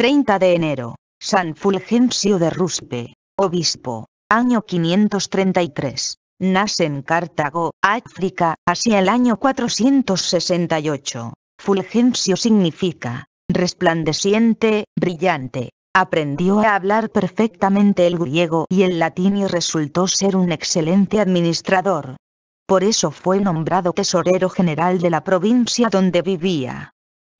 30 de enero, San Fulgencio de Ruspe, obispo, año 533. Nace en Cartago, África, hacia el año 468. Fulgencio significa resplandeciente, brillante. Aprendió a hablar perfectamente el griego y el latín y resultó ser un excelente administrador. Por eso fue nombrado tesorero general de la provincia donde vivía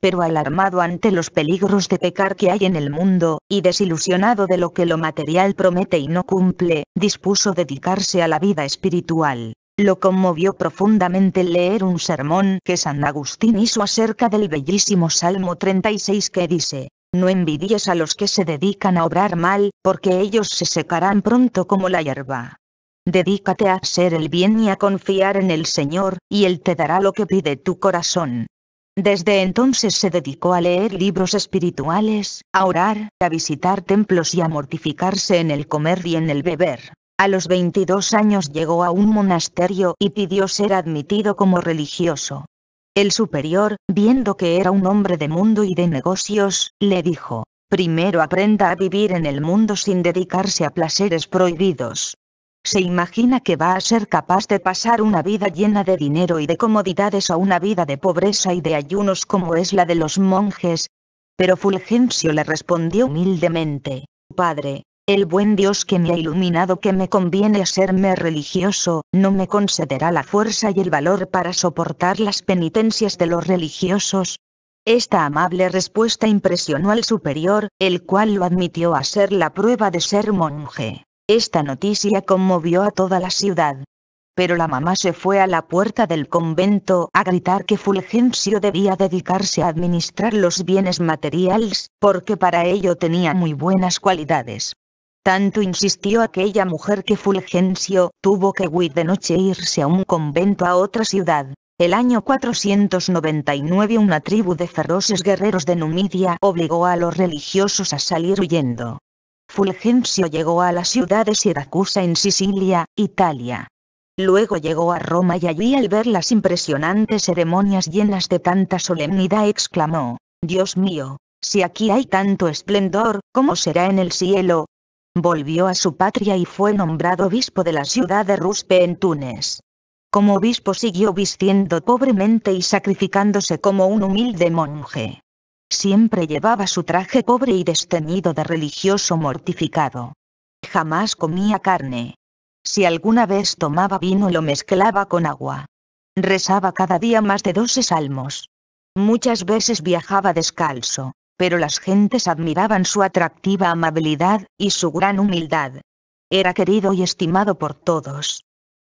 pero alarmado ante los peligros de pecar que hay en el mundo, y desilusionado de lo que lo material promete y no cumple, dispuso dedicarse a la vida espiritual. Lo conmovió profundamente leer un sermón que San Agustín hizo acerca del bellísimo Salmo 36 que dice, no envidies a los que se dedican a obrar mal, porque ellos se secarán pronto como la hierba. Dedícate a hacer el bien y a confiar en el Señor, y Él te dará lo que pide tu corazón. Desde entonces se dedicó a leer libros espirituales, a orar, a visitar templos y a mortificarse en el comer y en el beber. A los 22 años llegó a un monasterio y pidió ser admitido como religioso. El superior, viendo que era un hombre de mundo y de negocios, le dijo, primero aprenda a vivir en el mundo sin dedicarse a placeres prohibidos. Se imagina que va a ser capaz de pasar una vida llena de dinero y de comodidades a una vida de pobreza y de ayunos como es la de los monjes. Pero Fulgencio le respondió humildemente, Padre, el buen Dios que me ha iluminado que me conviene serme religioso, no me concederá la fuerza y el valor para soportar las penitencias de los religiosos. Esta amable respuesta impresionó al superior, el cual lo admitió a ser la prueba de ser monje. Esta noticia conmovió a toda la ciudad. Pero la mamá se fue a la puerta del convento a gritar que Fulgencio debía dedicarse a administrar los bienes materiales, porque para ello tenía muy buenas cualidades. Tanto insistió aquella mujer que Fulgencio tuvo que huir de noche e irse a un convento a otra ciudad. El año 499 una tribu de feroces guerreros de Numidia obligó a los religiosos a salir huyendo. Fulgencio llegó a la ciudad de Siracusa en Sicilia, Italia. Luego llegó a Roma y allí al ver las impresionantes ceremonias llenas de tanta solemnidad exclamó, Dios mío, si aquí hay tanto esplendor, ¿cómo será en el cielo? Volvió a su patria y fue nombrado obispo de la ciudad de Ruspe en Túnez. Como obispo siguió vistiendo pobremente y sacrificándose como un humilde monje siempre llevaba su traje pobre y desteñido de religioso mortificado. Jamás comía carne. Si alguna vez tomaba vino lo mezclaba con agua. Rezaba cada día más de doce salmos. Muchas veces viajaba descalzo, pero las gentes admiraban su atractiva amabilidad y su gran humildad. Era querido y estimado por todos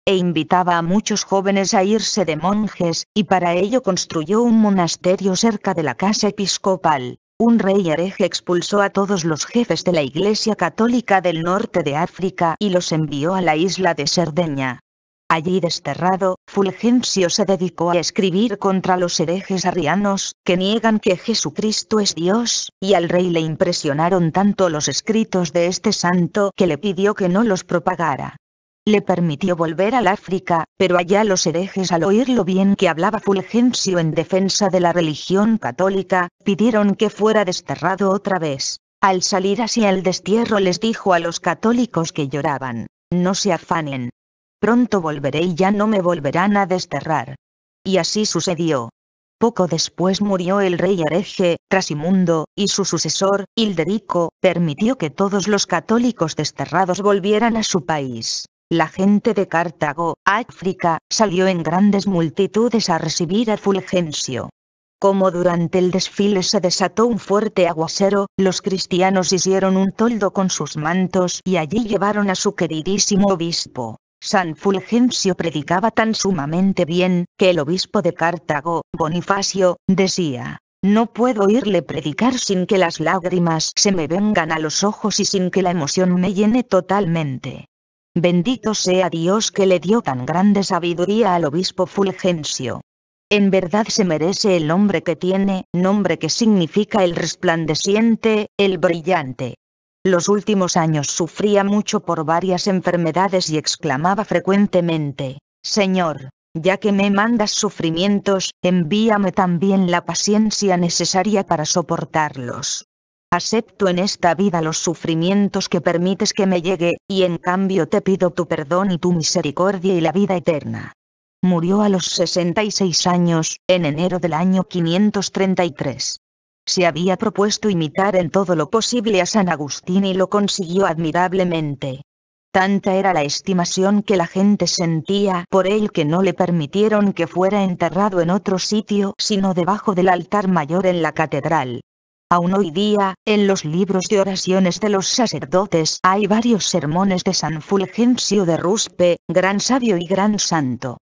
e invitaba a muchos jóvenes a irse de monjes, y para ello construyó un monasterio cerca de la casa episcopal. Un rey hereje expulsó a todos los jefes de la Iglesia Católica del norte de África y los envió a la isla de Cerdeña. Allí desterrado, Fulgencio se dedicó a escribir contra los herejes arrianos, que niegan que Jesucristo es Dios, y al rey le impresionaron tanto los escritos de este santo que le pidió que no los propagara le permitió volver al África, pero allá los herejes al oír lo bien que hablaba Fulgencio en defensa de la religión católica, pidieron que fuera desterrado otra vez. Al salir hacia el destierro les dijo a los católicos que lloraban, no se afanen. Pronto volveré y ya no me volverán a desterrar. Y así sucedió. Poco después murió el rey hereje, Trasimundo, y su sucesor, Hilderico, permitió que todos los católicos desterrados volvieran a su país. La gente de Cartago, África, salió en grandes multitudes a recibir a Fulgencio. Como durante el desfile se desató un fuerte aguacero, los cristianos hicieron un toldo con sus mantos y allí llevaron a su queridísimo obispo. San Fulgencio predicaba tan sumamente bien, que el obispo de Cartago, Bonifacio, decía, no puedo irle predicar sin que las lágrimas se me vengan a los ojos y sin que la emoción me llene totalmente. Bendito sea Dios que le dio tan grande sabiduría al obispo Fulgencio. En verdad se merece el nombre que tiene, nombre que significa el resplandeciente, el brillante. Los últimos años sufría mucho por varias enfermedades y exclamaba frecuentemente, Señor, ya que me mandas sufrimientos, envíame también la paciencia necesaria para soportarlos acepto en esta vida los sufrimientos que permites que me llegue, y en cambio te pido tu perdón y tu misericordia y la vida eterna. Murió a los 66 años, en enero del año 533. Se había propuesto imitar en todo lo posible a San Agustín y lo consiguió admirablemente. Tanta era la estimación que la gente sentía por él que no le permitieron que fuera enterrado en otro sitio sino debajo del altar mayor en la catedral. Aún hoy día, en los libros de oraciones de los sacerdotes hay varios sermones de San Fulgencio de Ruspe, gran sabio y gran santo.